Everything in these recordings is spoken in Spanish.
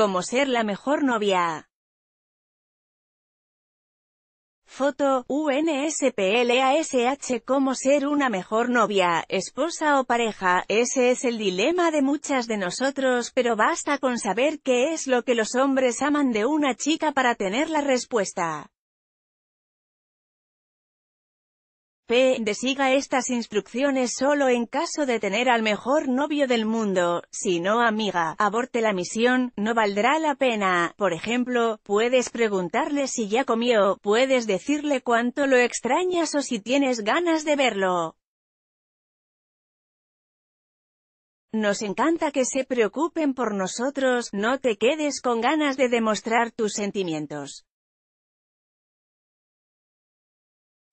Cómo ser la mejor novia. Foto, UNSPLASH Cómo ser una mejor novia, esposa o pareja, ese es el dilema de muchas de nosotros, pero basta con saber qué es lo que los hombres aman de una chica para tener la respuesta. De siga estas instrucciones solo en caso de tener al mejor novio del mundo, si no amiga, aborte la misión, no valdrá la pena, por ejemplo, puedes preguntarle si ya comió, puedes decirle cuánto lo extrañas o si tienes ganas de verlo. Nos encanta que se preocupen por nosotros, no te quedes con ganas de demostrar tus sentimientos.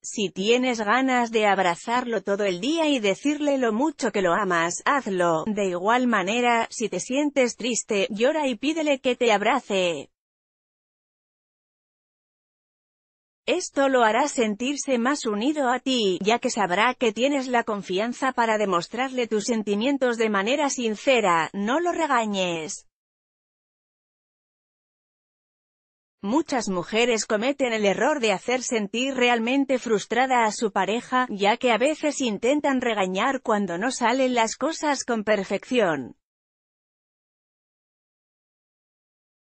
Si tienes ganas de abrazarlo todo el día y decirle lo mucho que lo amas, hazlo. De igual manera, si te sientes triste, llora y pídele que te abrace. Esto lo hará sentirse más unido a ti, ya que sabrá que tienes la confianza para demostrarle tus sentimientos de manera sincera, no lo regañes. Muchas mujeres cometen el error de hacer sentir realmente frustrada a su pareja, ya que a veces intentan regañar cuando no salen las cosas con perfección.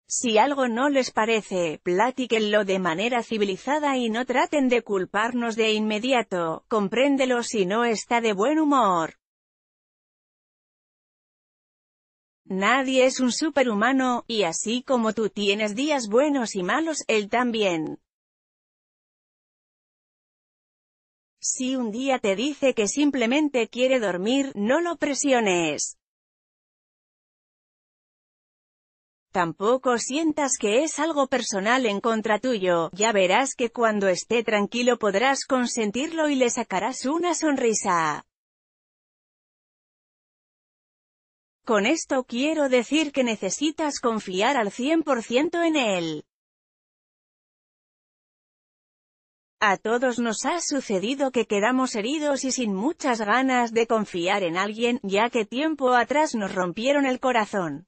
Si algo no les parece, platíquenlo de manera civilizada y no traten de culparnos de inmediato, compréndelo si no está de buen humor. Nadie es un superhumano, y así como tú tienes días buenos y malos, él también. Si un día te dice que simplemente quiere dormir, no lo presiones. Tampoco sientas que es algo personal en contra tuyo, ya verás que cuando esté tranquilo podrás consentirlo y le sacarás una sonrisa. Con esto quiero decir que necesitas confiar al 100% en él. A todos nos ha sucedido que quedamos heridos y sin muchas ganas de confiar en alguien, ya que tiempo atrás nos rompieron el corazón.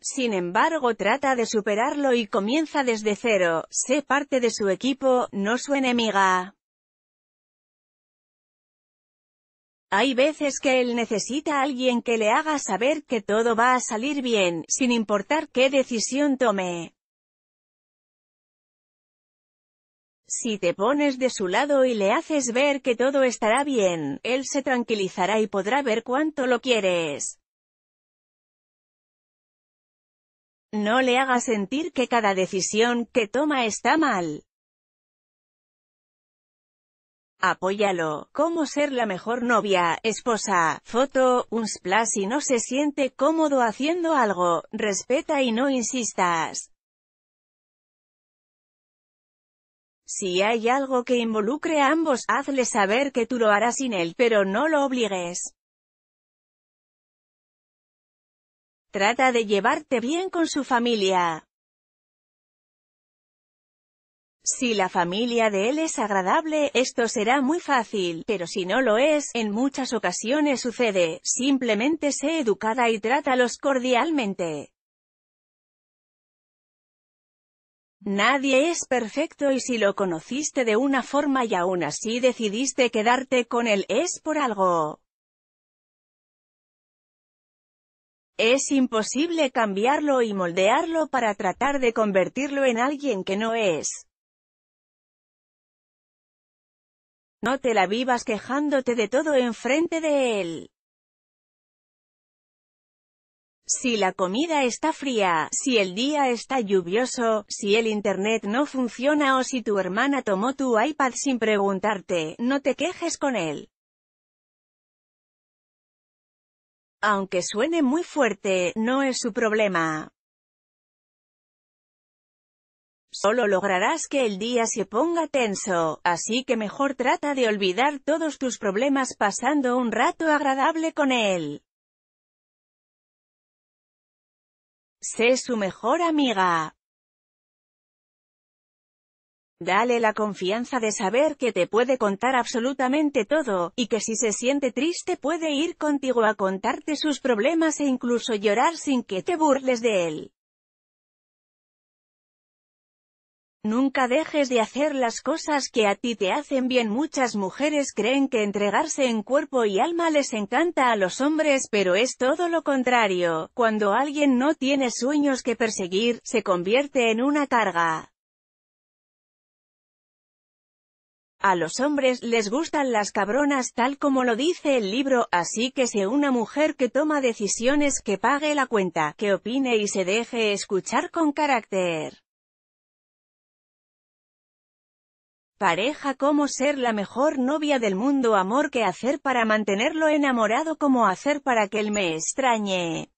Sin embargo trata de superarlo y comienza desde cero, sé parte de su equipo, no su enemiga. Hay veces que él necesita a alguien que le haga saber que todo va a salir bien, sin importar qué decisión tome. Si te pones de su lado y le haces ver que todo estará bien, él se tranquilizará y podrá ver cuánto lo quieres. No le haga sentir que cada decisión que toma está mal. Apóyalo. ¿Cómo ser la mejor novia, esposa? Foto, un splash y no se siente cómodo haciendo algo, respeta y no insistas. Si hay algo que involucre a ambos, hazle saber que tú lo harás sin él, pero no lo obligues. Trata de llevarte bien con su familia. Si la familia de él es agradable, esto será muy fácil, pero si no lo es, en muchas ocasiones sucede, simplemente sé educada y trátalos cordialmente. Nadie es perfecto y si lo conociste de una forma y aún así decidiste quedarte con él, es por algo. Es imposible cambiarlo y moldearlo para tratar de convertirlo en alguien que no es. No te la vivas quejándote de todo enfrente de él. Si la comida está fría, si el día está lluvioso, si el internet no funciona o si tu hermana tomó tu iPad sin preguntarte, no te quejes con él. Aunque suene muy fuerte, no es su problema. Solo lograrás que el día se ponga tenso, así que mejor trata de olvidar todos tus problemas pasando un rato agradable con él. Sé su mejor amiga. Dale la confianza de saber que te puede contar absolutamente todo, y que si se siente triste puede ir contigo a contarte sus problemas e incluso llorar sin que te burles de él. Nunca dejes de hacer las cosas que a ti te hacen bien. Muchas mujeres creen que entregarse en cuerpo y alma les encanta a los hombres, pero es todo lo contrario. Cuando alguien no tiene sueños que perseguir, se convierte en una carga. A los hombres les gustan las cabronas tal como lo dice el libro, así que sea una mujer que toma decisiones que pague la cuenta, que opine y se deje escuchar con carácter. Pareja como ser la mejor novia del mundo amor que hacer para mantenerlo enamorado como hacer para que él me extrañe.